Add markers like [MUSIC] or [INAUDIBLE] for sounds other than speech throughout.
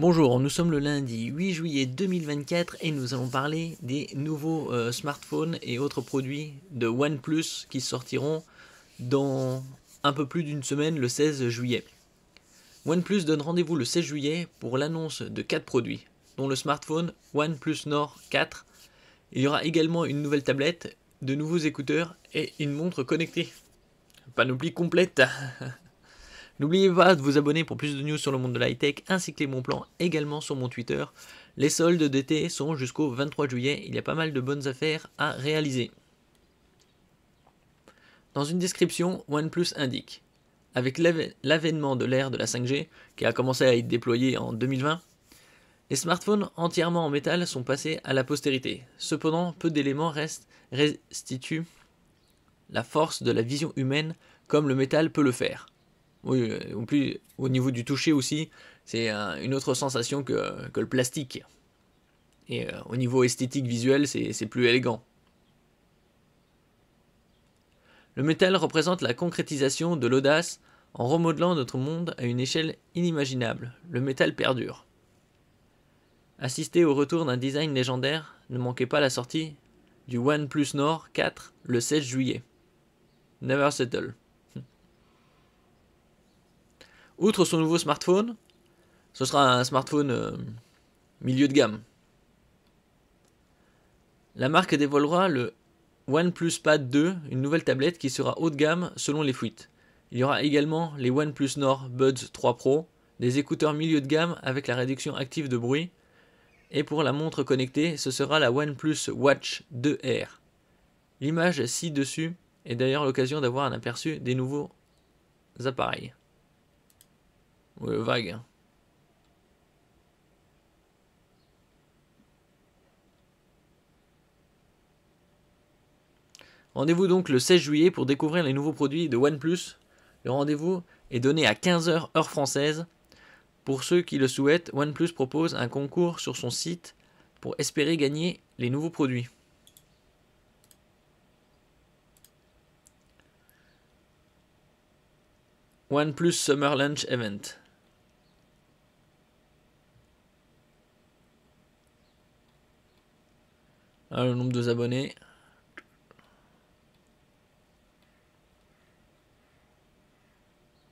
Bonjour, nous sommes le lundi 8 juillet 2024 et nous allons parler des nouveaux euh, smartphones et autres produits de OnePlus qui sortiront dans un peu plus d'une semaine le 16 juillet. OnePlus donne rendez-vous le 16 juillet pour l'annonce de 4 produits, dont le smartphone OnePlus Nord 4. Il y aura également une nouvelle tablette, de nouveaux écouteurs et une montre connectée. Panoplie complète [LAUGHS] N'oubliez pas de vous abonner pour plus de news sur le monde de la tech ainsi que les bons plans également sur mon Twitter. Les soldes d'été sont jusqu'au 23 juillet, il y a pas mal de bonnes affaires à réaliser. Dans une description, OnePlus indique Avec l'avènement de l'ère de la 5G, qui a commencé à être déployée en 2020, les smartphones entièrement en métal sont passés à la postérité. Cependant, peu d'éléments restituent la force de la vision humaine comme le métal peut le faire. Oui, euh, plus, au niveau du toucher aussi, c'est une autre sensation que, que le plastique. Et euh, au niveau esthétique visuel, c'est plus élégant. Le métal représente la concrétisation de l'audace en remodelant notre monde à une échelle inimaginable. Le métal perdure. Assistez au retour d'un design légendaire, ne manquez pas la sortie du OnePlus Nord 4 le 16 juillet. Never settle. Outre son nouveau smartphone, ce sera un smartphone euh, milieu de gamme. La marque dévoilera le OnePlus Pad 2, une nouvelle tablette qui sera haut de gamme selon les fuites. Il y aura également les OnePlus Nord Buds 3 Pro, des écouteurs milieu de gamme avec la réduction active de bruit. Et pour la montre connectée, ce sera la OnePlus Watch 2R. L'image ci-dessus est d'ailleurs l'occasion d'avoir un aperçu des nouveaux appareils vague. Rendez-vous donc le 16 juillet pour découvrir les nouveaux produits de OnePlus. Le rendez-vous est donné à 15h heure française. Pour ceux qui le souhaitent, OnePlus propose un concours sur son site pour espérer gagner les nouveaux produits. OnePlus Summer Lunch Event. Ah, le nombre de abonnés.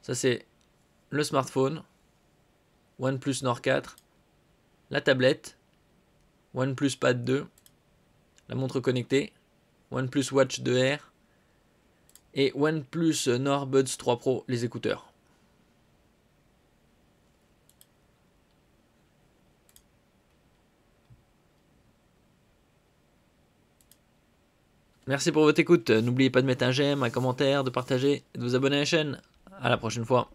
Ça c'est le smartphone, OnePlus Nord 4, la tablette, OnePlus Pad 2, la montre connectée, OnePlus Watch 2R et OnePlus Nord Buds 3 Pro, les écouteurs. Merci pour votre écoute. N'oubliez pas de mettre un j'aime, un commentaire, de partager et de vous abonner à la chaîne. À la prochaine fois.